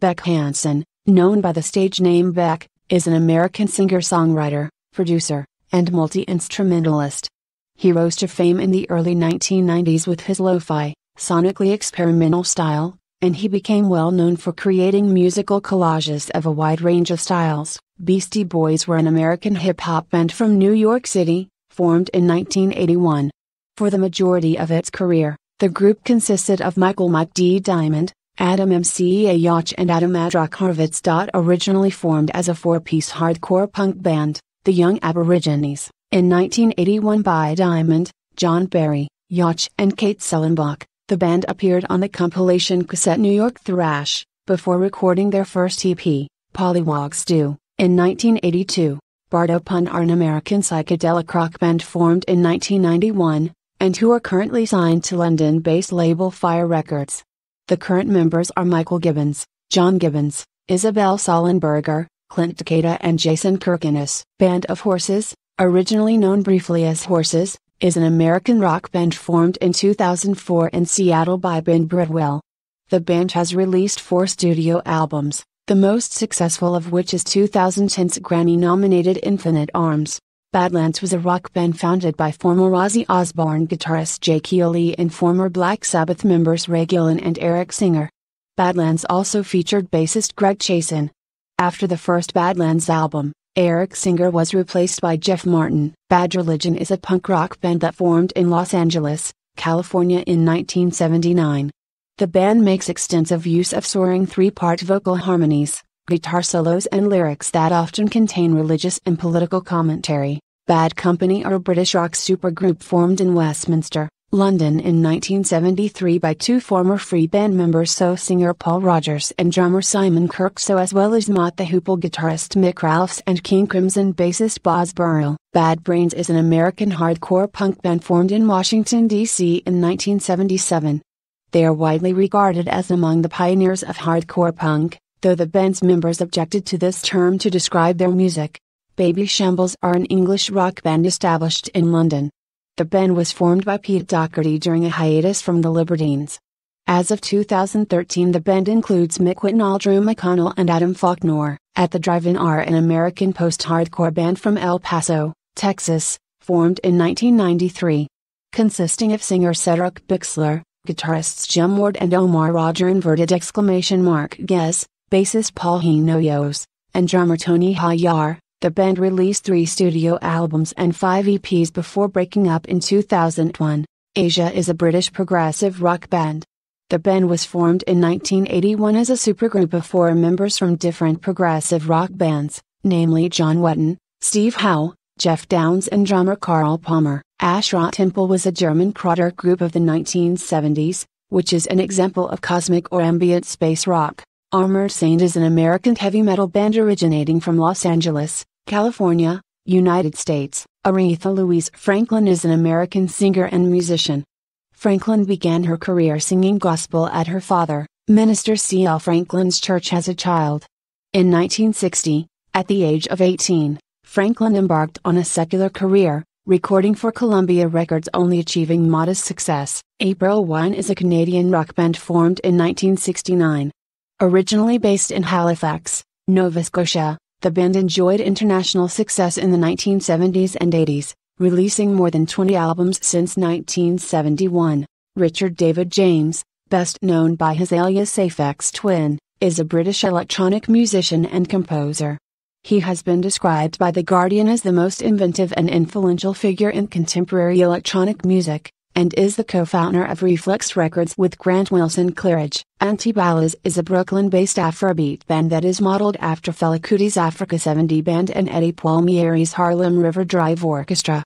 Beck Hansen, known by the stage name Beck, is an American singer-songwriter, producer, and multi-instrumentalist. He rose to fame in the early 1990s with his lo-fi, sonically experimental style, and he became well known for creating musical collages of a wide range of styles. Beastie Boys were an American hip-hop band from New York City, formed in 1981. For the majority of its career, the group consisted of Michael Mike D. Diamond, Adam MCEA Yacht and Adam Adrakarvitz. Originally formed as a four piece hardcore punk band, the Young Aborigines, in 1981 by Diamond, John Barry, Yacht, and Kate Sellenbach. the band appeared on the compilation cassette New York Thrash, before recording their first EP, Pollywogs Do, in 1982. Bardo Pun are an American psychedelic rock band formed in 1991, and who are currently signed to London based label Fire Records. The current members are Michael Gibbons, John Gibbons, Isabel Sollenberger, Clint Decada, and Jason Kirkinis. Band of Horses, originally known briefly as Horses, is an American rock band formed in 2004 in Seattle by Ben Bridwell. The band has released four studio albums, the most successful of which is 2010's Grammy nominated Infinite Arms. Badlands was a rock band founded by former Ozzy Osbourne guitarist Jake Lee and former Black Sabbath members Ray Gillen and Eric Singer. Badlands also featured bassist Greg Chasin. After the first Badlands album, Eric Singer was replaced by Jeff Martin. Bad Religion is a punk rock band that formed in Los Angeles, California in 1979. The band makes extensive use of soaring three part vocal harmonies guitar solos and lyrics that often contain religious and political commentary. Bad Company are a British rock supergroup formed in Westminster, London in 1973 by two former free band members so singer Paul Rogers and drummer Simon Kirkso as well as Mott the Hoople guitarist Mick Ralphs and King Crimson bassist Boz Burrell. Bad Brains is an American hardcore punk band formed in Washington, D.C. in 1977. They are widely regarded as among the pioneers of hardcore punk, though the band's members objected to this term to describe their music. Baby Shambles are an English rock band established in London. The band was formed by Pete Doherty during a hiatus from the Libertines. As of 2013, the band includes Mick Whitnall, Drew McConnell, and Adam Faulkner. At the Drive In are an American post hardcore band from El Paso, Texas, formed in 1993. Consisting of singer Cedric Bixler, guitarists Jim Ward and Omar Roger inverted exclamation mark Guess, bassist Paul Hinoyos, and drummer Tony Hayar, the band released three studio albums and five EPs before breaking up in 2001. Asia is a British progressive rock band. The band was formed in 1981 as a supergroup of four members from different progressive rock bands, namely John Wetton, Steve Howe, Jeff Downs, and drummer Carl Palmer. Ashra Temple was a German krautrock group of the 1970s, which is an example of cosmic or ambient space rock. Armored Saint is an American heavy metal band originating from Los Angeles, California, United States. Aretha Louise Franklin is an American singer and musician. Franklin began her career singing gospel at her father, Minister C. L. Franklin's church as a child. In 1960, at the age of 18, Franklin embarked on a secular career, recording for Columbia Records only achieving modest success. April Wine is a Canadian rock band formed in 1969. Originally based in Halifax, Nova Scotia, the band enjoyed international success in the 1970s and 80s, releasing more than 20 albums since 1971. Richard David James, best known by his alias Aphex Twin, is a British electronic musician and composer. He has been described by The Guardian as the most inventive and influential figure in contemporary electronic music, and is the co-founder of Reflex Records with Grant Wilson Anti Antibalas is a Brooklyn-based Afrobeat band that is modeled after Fela Kuti's Africa 70 band and Eddie Palmieri's Harlem River Drive Orchestra.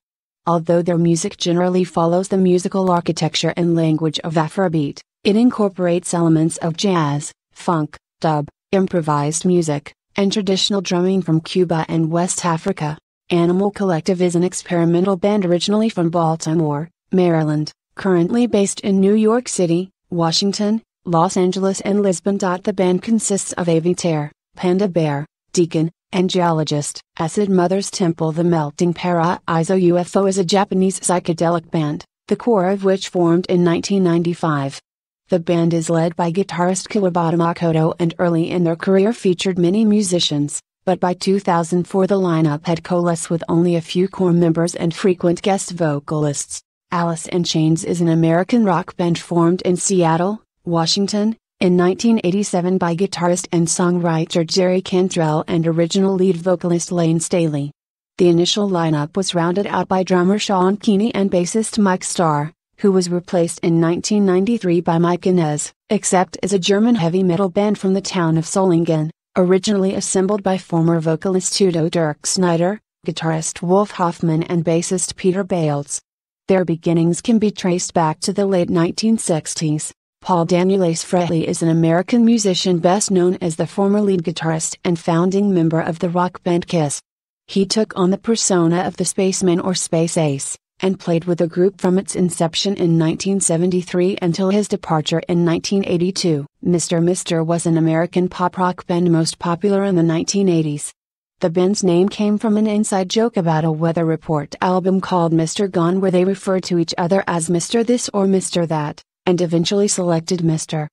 Although their music generally follows the musical architecture and language of Afrobeat, it incorporates elements of jazz, funk, dub, improvised music, and traditional drumming from Cuba and West Africa. Animal Collective is an experimental band originally from Baltimore, Maryland, currently based in New York City, Washington, Los Angeles, and Lisbon. The band consists of Avitair, Panda Bear, Deacon, and Geologist. Acid Mother's Temple The Melting Para Iso UFO is a Japanese psychedelic band, the core of which formed in 1995. The band is led by guitarist Kawabata Makoto and early in their career featured many musicians, but by 2004 the lineup had coalesced with only a few core members and frequent guest vocalists. Alice in Chains is an American rock band formed in Seattle, Washington, in 1987 by guitarist and songwriter Jerry Cantrell and original lead vocalist Lane Staley. The initial lineup was rounded out by drummer Sean Keeney and bassist Mike Starr, who was replaced in 1993 by Mike Inez, except as a German heavy metal band from the town of Solingen, originally assembled by former vocalist Tudo Dirk Snyder, guitarist Wolf Hoffman and bassist Peter Bales. Their beginnings can be traced back to the late 1960s. Paul Danulais Frehley is an American musician best known as the former lead guitarist and founding member of the rock band Kiss. He took on the persona of the spaceman or space ace, and played with the group from its inception in 1973 until his departure in 1982. Mr. Mister was an American pop rock band most popular in the 1980s. The band's name came from an inside joke about a weather report album called Mr. Gone, where they referred to each other as Mr. This or Mr. That, and eventually selected Mr.